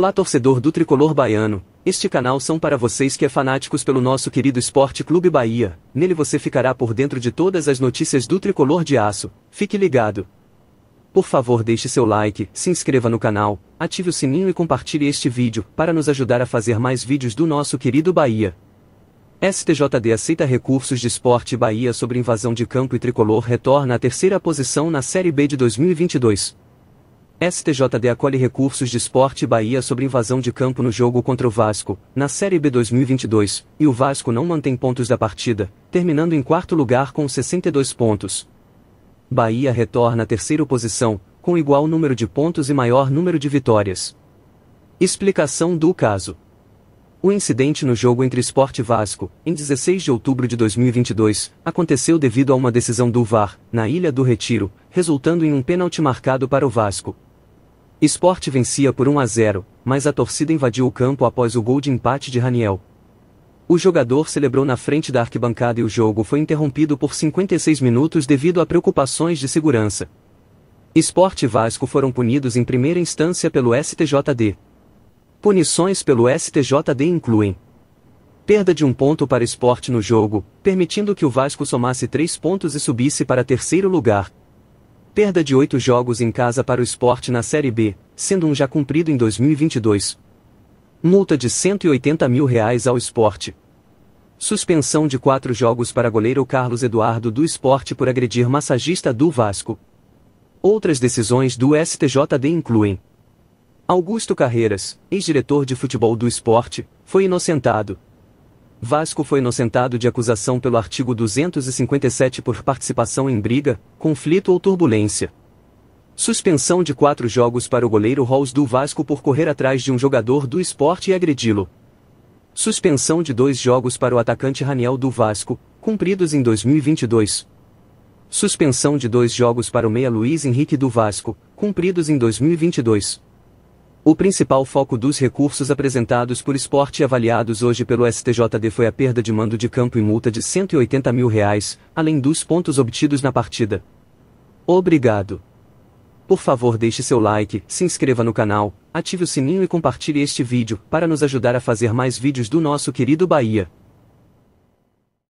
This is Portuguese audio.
Olá torcedor do tricolor baiano, este canal são para vocês que é fanáticos pelo nosso querido Esporte Clube Bahia, nele você ficará por dentro de todas as notícias do tricolor de aço, fique ligado. Por favor deixe seu like, se inscreva no canal, ative o sininho e compartilhe este vídeo, para nos ajudar a fazer mais vídeos do nosso querido Bahia. STJD aceita recursos de Esporte Bahia sobre invasão de campo e tricolor retorna à terceira posição na Série B de 2022. STJD acolhe recursos de Esporte Bahia sobre invasão de campo no jogo contra o Vasco, na Série B 2022, e o Vasco não mantém pontos da partida, terminando em quarto lugar com 62 pontos. Bahia retorna à terceira posição, com igual número de pontos e maior número de vitórias. Explicação do caso. O incidente no jogo entre Esporte Vasco, em 16 de outubro de 2022, aconteceu devido a uma decisão do VAR, na Ilha do Retiro, resultando em um pênalti marcado para o Vasco, Sport vencia por 1 a 0, mas a torcida invadiu o campo após o gol de empate de Raniel. O jogador celebrou na frente da arquibancada e o jogo foi interrompido por 56 minutos devido a preocupações de segurança. Sport e Vasco foram punidos em primeira instância pelo STJD. Punições pelo STJD incluem perda de um ponto para Sport no jogo, permitindo que o Vasco somasse três pontos e subisse para terceiro lugar, perda de oito jogos em casa para o esporte na Série B, sendo um já cumprido em 2022. Multa de 180 mil reais ao esporte. Suspensão de quatro jogos para goleiro Carlos Eduardo do esporte por agredir massagista do Vasco. Outras decisões do STJD incluem Augusto Carreiras, ex-diretor de futebol do esporte, foi inocentado, Vasco foi inocentado de acusação pelo artigo 257 por participação em briga, conflito ou turbulência. Suspensão de quatro jogos para o goleiro Rolls do Vasco por correr atrás de um jogador do esporte e agredi-lo. Suspensão de dois jogos para o atacante Raniel do Vasco, cumpridos em 2022. Suspensão de dois jogos para o meia Luiz Henrique do Vasco, cumpridos em 2022. O principal foco dos recursos apresentados por esporte e avaliados hoje pelo STJD foi a perda de mando de campo e multa de 180 mil reais, além dos pontos obtidos na partida. Obrigado. Por favor deixe seu like, se inscreva no canal, ative o sininho e compartilhe este vídeo, para nos ajudar a fazer mais vídeos do nosso querido Bahia.